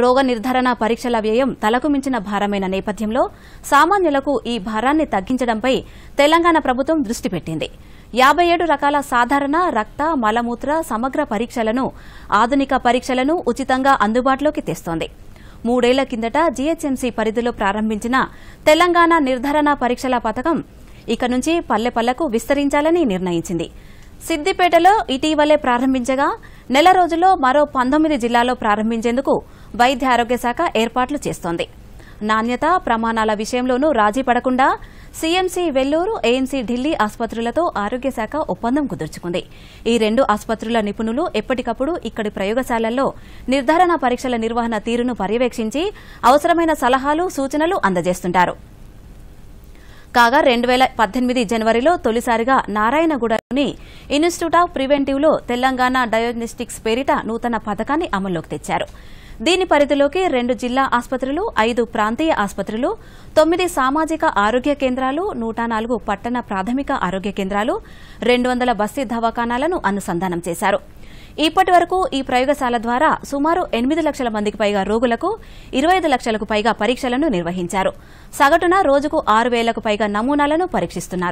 రోగ నిర్ధారణ పరీక్షల వ్యయం తలకు మించిన భారమైన నేపథ్యంలో సామాన్యులకు ఈ భారాన్ని తగ్గించడంపై తెలంగాణ ప్రభుత్వం దృష్టి పెట్టింది యాబై ఏడు రకాల సాధారణ రక్త మలమూత్ర సమగ్ర పరీక్షలను ఆధునిక పరీక్షలను ఉచితంగా అందుబాటులోకి తెస్తోంది మూడేళ్ల కిందట జీహెచ్ఎంసీ పరిధిలో ప్రారంభించిన తెలంగాణ నిర్ధారణ పరీక్షల పథకం ఇక నుంచి పల్లె పల్లెకు విస్తరించాలని నిర్ణయించింది సిద్దిపేటలో ఇటీవలే ప్రారంభించగా నెల రోజుల్లో మరో పంతొమ్మిది జిల్లాలో ప్రారంభించేందుకు వైద్య ఆరోగ్య శాఖ ఏర్పాట్లు చేస్తోంది నాణ్యత ప్రమాణాల విషయంలోనూ రాజీ పడకుండా సీఎంసీ వెల్లూరు ఏఎంసీ ఢిల్లీ ఆసుపత్రులతో ఆరోగ్య శాఖ ఒప్పందం కుదుర్చుకుంది ఈ రెండు ఆసుపత్రుల నిపుణులు ఎప్పటికప్పుడు ఇక్కడి ప్రయోగశాలల్లో నిర్ధారణ పరీక్షల నిర్వహణ తీరును పర్యవేక్షించి అవసరమైన సలహాలు సూచనలు అందజేస్తుంటారు కాగా రెండు వేల పద్దెనిమిది జనవరిలో తొలిసారిగా నారాయణగూడలోని ఇన్స్టిట్యూట్ ఆఫ్ ప్రివెంటివ్లో తెలంగాణ డయాగ్నోస్టిక్స్ పేరిట నూతన పథకాన్ని అమల్లోకి తెచ్చారు దీని పరిధిలోకి రెండు జిల్లా ఆసుపత్రులు ఐదు ప్రాంతీయ ఆసుపత్రులు తొమ్మిది సామాజిక ఆరోగ్య కేంద్రాలు నూట నాలుగు పట్టణ ప్రాథమిక ఆరోగ్య కేంద్రాలు రెండు వందల బస్తీ దవాఖానాలను అనుసంధానం చేశారు ఇప్పటి వరకు ఈ ప్రయోగశాల ద్వారా సుమారు ఎనిమిది లక్షల మందికి పైగా రోగులకు ఇరవై లక్షలకు పైగా పరీక్షలను నిర్వహించారు సగటున రోజుకు ఆరు వేలకు పైగా నమూనాలను పరీక్షిస్తున్నారు